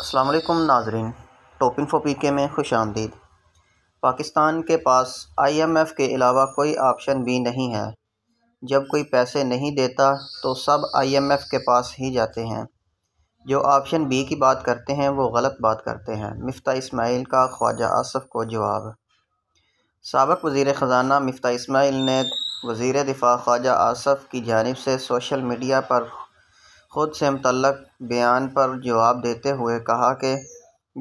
असलम नाजरीन टोपिन फो के में खुश आमदीद पाकिस्तान के पास आई एम एफ़ के अलावा कोई ऑप्शन भी नहीं है जब कोई पैसे नहीं देता तो सब आई एम एफ़ के पास ही जाते हैं जो ऑप्शन बी की बात करते हैं वो गलत बात करते हैं मफ्ता इसमाइल का ख्वाजा आसफ़ को जवाब सबक वज़ी ख़जाना मफ्ता इसमाइल ने वज़ी दिफ़ा ख्वाजा आसफ़ की जानब से सोशल मीडिया पर खुद से मतलब बयान पर जवाब देते हुए कहा कि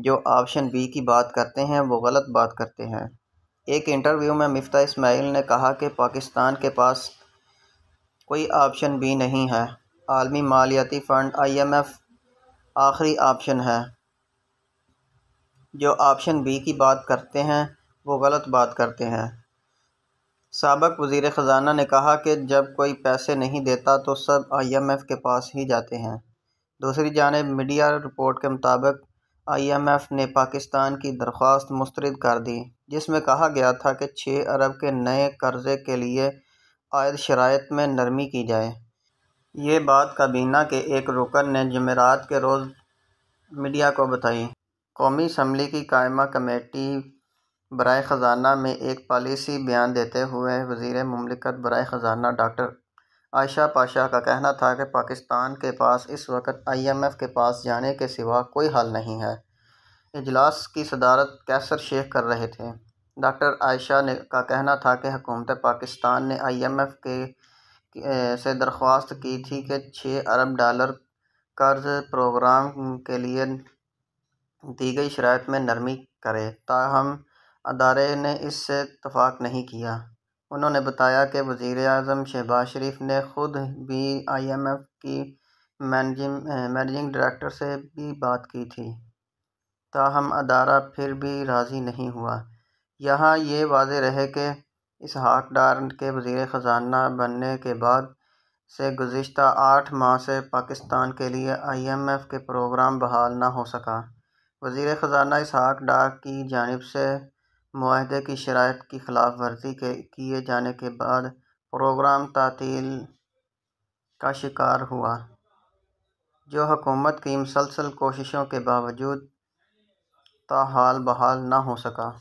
जो ऑप्शन बी की बात करते हैं वो गलत बात करते हैं एक इंटरव्यू में मफ्ता इसमाइल ने कहा कि पाकिस्तान के पास कोई ऑप्शन बी नहीं है आलमी मालियाती फ़ंड आईएमएफ आखिरी ऑप्शन है जो ऑप्शन बी की बात करते हैं वो गलत बात करते हैं सबक वज़ीर ख़जाना ने कहा कि जब कोई पैसे नहीं देता तो सब आईएमएफ़ के पास ही जाते हैं दूसरी जानब मीडिया रिपोर्ट के मुताबिक आईएमएफ़ ने पाकिस्तान की दरख्वास्त मुस्तरद कर दी जिसमें कहा गया था कि छः अरब के नए कर्ज़े के लिए आयद शरात में नरमी की जाए ये बात काबीना के एक रुकन ने जमेरात के रोज़ मीडिया को बताई कौमी असम्बली की कायमा कमेटी बरए ख़ज़ाना में एक पॉलिसी बयान देते हुए वज़ीर ममलिकत बर ख़ज़ाना डॉक्टर आयशा पाशा का कहना था कि पाकिस्तान के पास इस वक्त आई एम एफ़ के पास जाने के सिवा कोई हल नहीं है इजलास की सदारत कैसर शेख कर रहे थे डॉक्टर आयशा ने का कहना था कि हुकूमत पाकिस्तान ने आई एम एफ़ के से दरख्वास्त की थी कि छः अरब डॉलर कर्ज प्रोग्राम के लिए दी गई शराब में नरमी करे ताहम अदारे ने इससे इतफाक़ नहीं किया उन्होंने बताया कि वज़ीर अजम शहबाज़ शरीफ ने ख़ुद भी आई एम एफ़ की मैनेजिंग मैनेजिंग डायरेक्टर से भी बात की थी ताहम अदारा फिर भी राज़ी नहीं हुआ यहाँ ये वाज रहे कि इसहाक़ डार के वज़ी ख़जाना बनने के बाद से गुज्त आठ माह से पाकिस्तान के लिए आई एम एफ़ के प्रोग्राम बहाल ना हो सका वजीर ख़जाना इसहाक़ डार की जानब से माहदे की शराय की खिलाफ वर्जी के किए जाने के बाद प्रोग्राम तातील का शिकार हुआ जो हकूमत की मुसलसल कोशिशों के बावजूद ताहाल बहाल न हो सका